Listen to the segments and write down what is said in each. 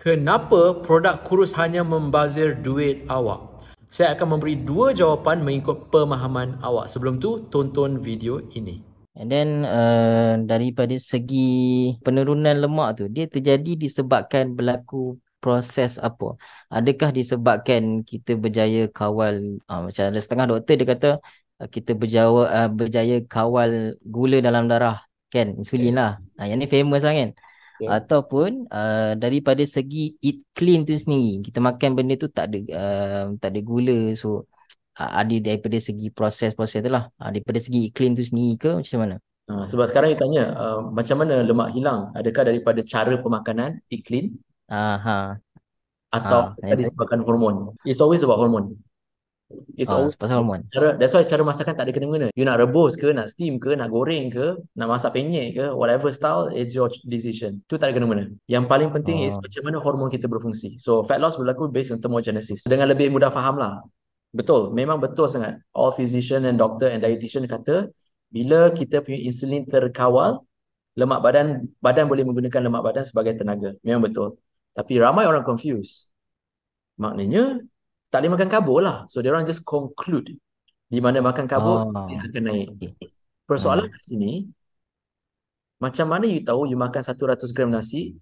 Kenapa produk kurus hanya membazir duit awak? Saya akan memberi dua jawapan mengikut pemahaman awak. Sebelum tu, tonton video ini. And then uh, daripada segi penurunan lemak tu, dia terjadi disebabkan berlaku proses apa? Adakah disebabkan kita berjaya kawal uh, macam ada setengah doktor dia kata uh, kita berjaya uh, berjaya kawal gula dalam darah kan insulin eh. lah. Okay. Uh, yang ni famous lah kan yeah. ataupun uh, daripada segi eat clean tu sendiri kita makan benda tu tak ada uh, tak ada gula so uh, ada daripada segi proses-proses tu lah uh, daripada segi eat clean tu sendiri ke macam mana ha, sebab sekarang dia tanya uh, macam mana lemak hilang adakah daripada cara pemakanan eat clean aha atau ha, tadi hormon it's always about hormon It's ah, pasal hormon. Cara, that's why cara masakan tak ada kena-mengena. You nak rebus ke, nak steam ke, nak goreng ke, nak masak penyek ke, whatever style, it's your decision. Itu tak ada kena-mengena. Yang paling penting ah. is macam mana hormon kita berfungsi. So, fat loss berlaku based on thermogenesis. Dengan lebih mudah faham lah. Betul, memang betul sangat. All physician and doctor and dietitian kata, bila kita punya insulin terkawal, lemak badan, badan boleh menggunakan lemak badan sebagai tenaga. Memang betul. Tapi ramai orang confuse Maknanya, tak boleh makan kabur lah. So, dia orang just conclude di mana makan kabur, oh. dia akan naik. Persoalan hmm. kat sini, macam mana you tahu you makan 100 gram nasi,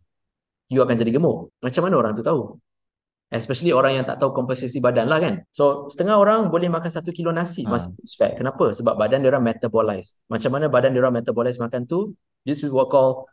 you akan jadi gemuk? Macam mana orang tu tahu? Especially orang yang tak tahu komposisi badan lah kan. So, setengah orang boleh makan 1 kilo nasi uh. Ah. masih fat. Kenapa? Sebab badan dia orang metabolize. Macam mana badan dia orang metabolize makan tu, this is what call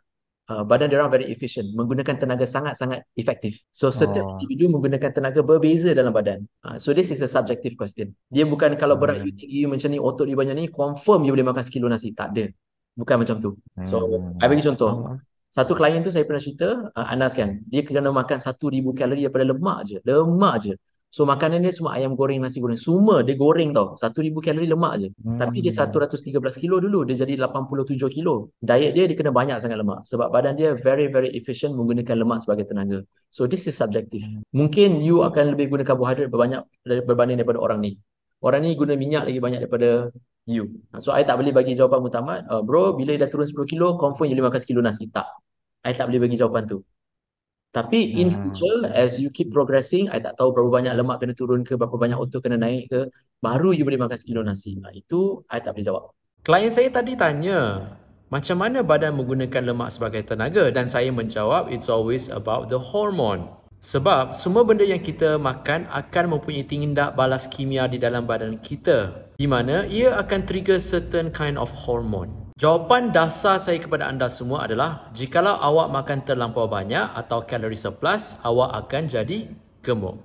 Ah, badan dia orang very efficient menggunakan tenaga sangat-sangat efektif so setiap oh. individu menggunakan tenaga berbeza dalam badan uh, so this is a subjective question dia bukan kalau hmm. berat hmm. you tinggi you macam ni otot you banyak ni confirm you boleh makan sekilo nasi tak ada bukan macam tu so hmm. i bagi contoh satu klien tu saya pernah cerita uh, Anas kan dia kena makan 1000 kalori daripada lemak je lemak je So makanan dia semua ayam goreng, nasi goreng. Semua dia goreng tau. Satu ribu kalori lemak je. Hmm. Tapi dia 113 kilo dulu. Dia jadi 87 kilo. Diet dia, dia kena banyak sangat lemak. Sebab badan dia very very efficient menggunakan lemak sebagai tenaga. So this is subjective. Mungkin you akan lebih guna karbohidrat berbanyak berbanding daripada orang ni. Orang ni guna minyak lagi banyak daripada you. So I tak boleh bagi jawapan utama Uh, bro, bila dia dah turun 10 kilo, confirm you boleh makan sekilo nasi. Tak. I tak boleh bagi jawapan tu. Tapi hmm. in ah. future, as you keep progressing, I tak tahu berapa banyak lemak kena turun ke, berapa banyak otot kena naik ke, baru you boleh makan sekilo nasi. Nah, itu I tak boleh jawab. Klien saya tadi tanya, macam mana badan menggunakan lemak sebagai tenaga? Dan saya menjawab, it's always about the hormone. Sebab semua benda yang kita makan akan mempunyai tindak balas kimia di dalam badan kita. Di mana ia akan trigger certain kind of hormone. Jawapan dasar saya kepada anda semua adalah jikalau awak makan terlampau banyak atau kalori surplus, awak akan jadi gemuk.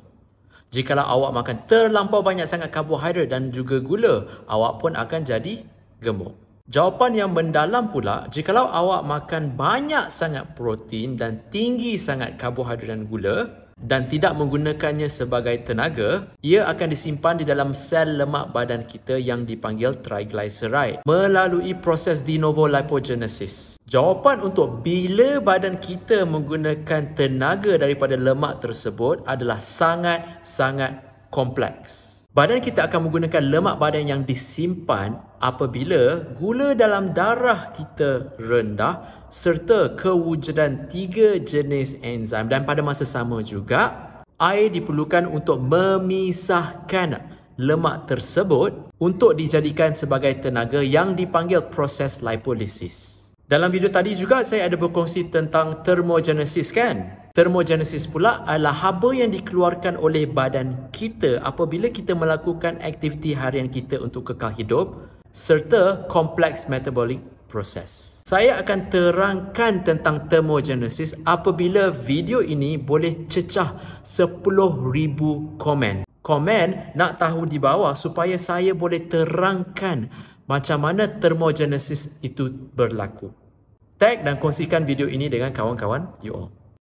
Jikalau awak makan terlampau banyak sangat karbohidrat dan juga gula, awak pun akan jadi gemuk. Jawapan yang mendalam pula, jikalau awak makan banyak sangat protein dan tinggi sangat karbohidrat dan gula, dan tidak menggunakannya sebagai tenaga, ia akan disimpan di dalam sel lemak badan kita yang dipanggil triglyceride melalui proses de novo lipogenesis. Jawapan untuk bila badan kita menggunakan tenaga daripada lemak tersebut adalah sangat-sangat kompleks. Badan kita akan menggunakan lemak badan yang disimpan apabila gula dalam darah kita rendah serta kewujudan tiga jenis enzim dan pada masa sama juga air diperlukan untuk memisahkan lemak tersebut untuk dijadikan sebagai tenaga yang dipanggil proses lipolisis. Dalam video tadi juga saya ada berkongsi tentang termogenesis kan? Termogenesis pula adalah haba yang dikeluarkan oleh badan kita apabila kita melakukan aktiviti harian kita untuk kekal hidup serta kompleks metabolik proses. Saya akan terangkan tentang termogenesis apabila video ini boleh cecah 10,000 komen. Komen nak tahu di bawah supaya saya boleh terangkan macam mana termogenesis itu berlaku. Tag dan kongsikan video ini dengan kawan-kawan you all.